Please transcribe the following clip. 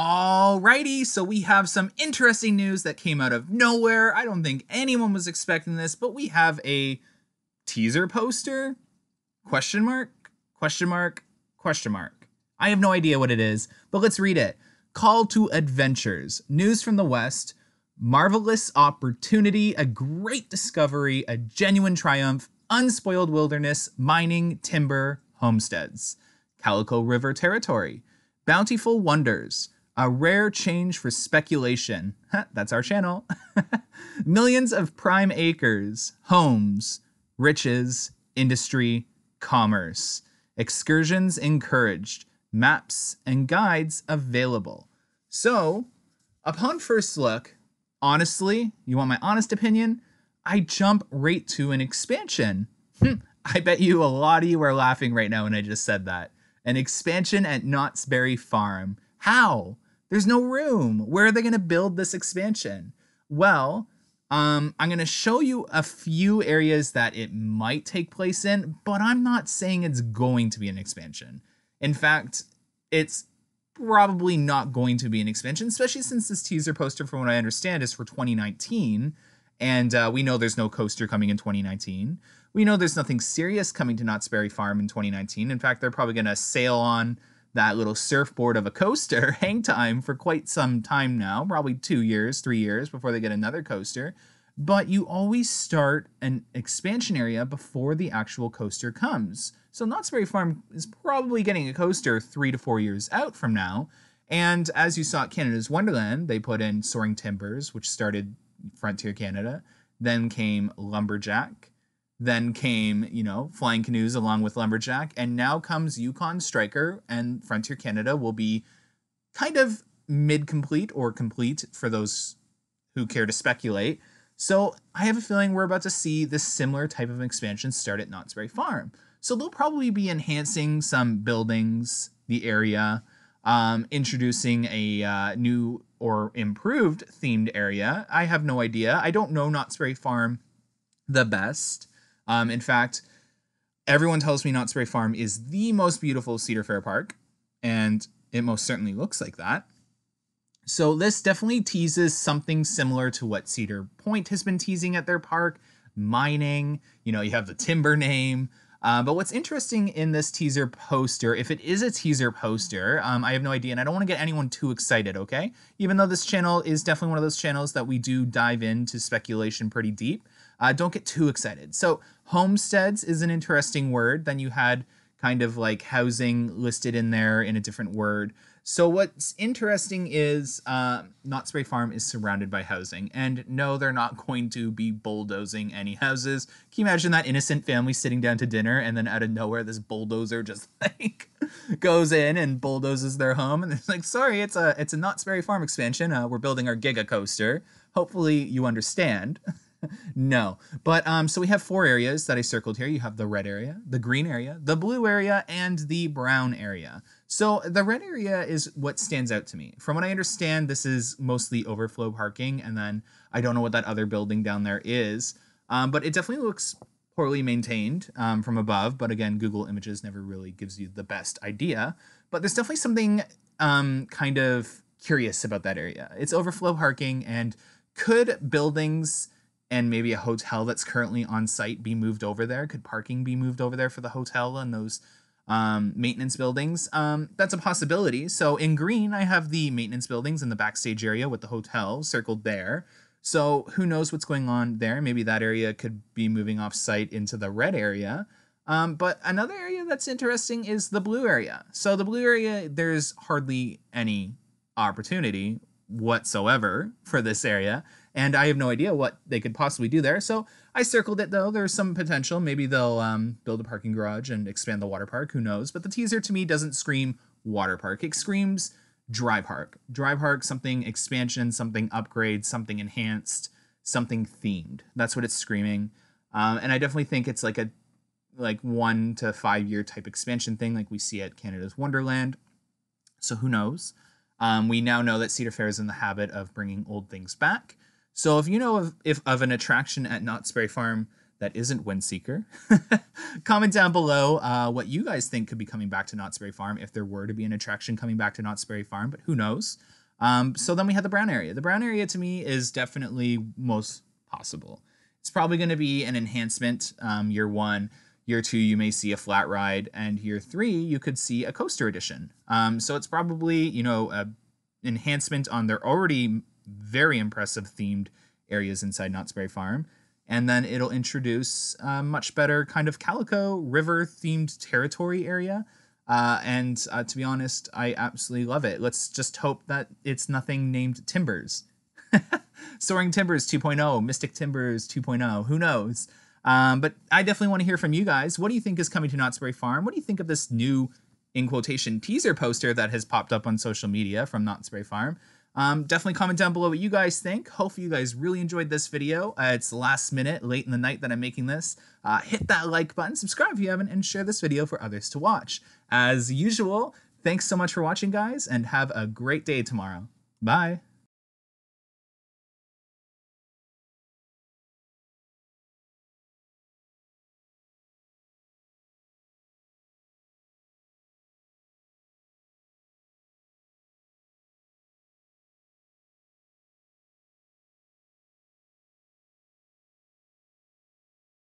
Alrighty, so we have some interesting news that came out of nowhere. I don't think anyone was expecting this, but we have a teaser poster? Question mark? Question mark? Question mark. I have no idea what it is, but let's read it. Call to Adventures News from the West, Marvelous Opportunity, A Great Discovery, A Genuine Triumph, Unspoiled Wilderness, Mining, Timber, Homesteads, Calico River Territory, Bountiful Wonders, a rare change for speculation. That's our channel. Millions of prime acres, homes, riches, industry, commerce. Excursions encouraged, maps and guides available. So, upon first look, honestly, you want my honest opinion? I jump right to an expansion. Hmm, I bet you a lot of you are laughing right now when I just said that. An expansion at Knott's Berry Farm. How? There's no room. Where are they going to build this expansion? Well, um, I'm going to show you a few areas that it might take place in, but I'm not saying it's going to be an expansion. In fact, it's probably not going to be an expansion, especially since this teaser poster, from what I understand, is for 2019. And uh, we know there's no coaster coming in 2019. We know there's nothing serious coming to Knott's Berry Farm in 2019. In fact, they're probably going to sail on that little surfboard of a coaster hang time for quite some time now, probably two years, three years before they get another coaster. But you always start an expansion area before the actual coaster comes. So Knott's Berry Farm is probably getting a coaster three to four years out from now. And as you saw at Canada's Wonderland, they put in Soaring Timbers, which started Frontier Canada. Then came Lumberjack, then came, you know, Flying Canoes along with Lumberjack. And now comes Yukon Striker, and Frontier Canada will be kind of mid complete or complete for those who care to speculate. So I have a feeling we're about to see this similar type of expansion start at Knott's Berry Farm. So they'll probably be enhancing some buildings, the area, um, introducing a uh, new or improved themed area. I have no idea. I don't know Knott's Berry Farm the best. Um, in fact, everyone tells me Knott's Berry Farm is the most beautiful Cedar Fair Park, and it most certainly looks like that. So this definitely teases something similar to what Cedar Point has been teasing at their park, mining. You know, you have the timber name. Uh, but what's interesting in this teaser poster, if it is a teaser poster, um, I have no idea, and I don't want to get anyone too excited, okay? Even though this channel is definitely one of those channels that we do dive into speculation pretty deep, uh, don't get too excited. So, homesteads is an interesting word. Then you had kind of like housing listed in there in a different word. So, what's interesting is uh, Knott's Spray Farm is surrounded by housing. And no, they're not going to be bulldozing any houses. Can you imagine that innocent family sitting down to dinner and then out of nowhere, this bulldozer just like goes in and bulldozes their home? And they're like, sorry, it's a, it's a Knott's Berry Farm expansion. Uh, we're building our Giga Coaster. Hopefully, you understand. no. But um, so we have four areas that I circled here. You have the red area, the green area, the blue area, and the brown area. So the red area is what stands out to me. From what I understand, this is mostly overflow parking, and then I don't know what that other building down there is. Um, but it definitely looks poorly maintained um, from above. But again, Google Images never really gives you the best idea. But there's definitely something um, kind of curious about that area. It's overflow parking, and could buildings and maybe a hotel that's currently on site be moved over there? Could parking be moved over there for the hotel and those um, maintenance buildings? Um, that's a possibility. So in green, I have the maintenance buildings in the backstage area with the hotel circled there. So who knows what's going on there? Maybe that area could be moving off site into the red area. Um, but another area that's interesting is the blue area. So the blue area, there's hardly any opportunity whatsoever for this area and I have no idea what they could possibly do there. So I circled it though. There's some potential. Maybe they'll um, build a parking garage and expand the water park. Who knows? But the teaser to me doesn't scream water park. It screams drive park. Drive park, something expansion, something upgrade, something enhanced, something themed. That's what it's screaming. Um, and I definitely think it's like a like one to five year type expansion thing, like we see at Canada's Wonderland. So who knows? Um, we now know that Cedar Fair is in the habit of bringing old things back. So if you know of, if, of an attraction at Knott's Berry Farm that isn't Windseeker, comment down below uh, what you guys think could be coming back to Knott's Berry Farm if there were to be an attraction coming back to Knott's Berry Farm, but who knows? Um, so then we had the brown area. The brown area to me is definitely most possible. It's probably going to be an enhancement um, year one. Year two, you may see a flat ride, and year three, you could see a coaster edition. Um, so it's probably you know a enhancement on their already very impressive themed areas inside Knott's Berry Farm. And then it'll introduce a uh, much better kind of Calico River themed territory area. Uh, and uh, to be honest, I absolutely love it. Let's just hope that it's nothing named Timbers. Soaring Timbers 2.0, Mystic Timbers 2.0, who knows? Um, but I definitely want to hear from you guys. What do you think is coming to Knott's Berry Farm? What do you think of this new, in quotation, teaser poster that has popped up on social media from Knott's Berry Farm? Um, definitely comment down below what you guys think. Hopefully you guys really enjoyed this video. Uh, it's last minute, late in the night that I'm making this. Uh, hit that like button, subscribe if you haven't, and share this video for others to watch. As usual, thanks so much for watching, guys, and have a great day tomorrow. Bye.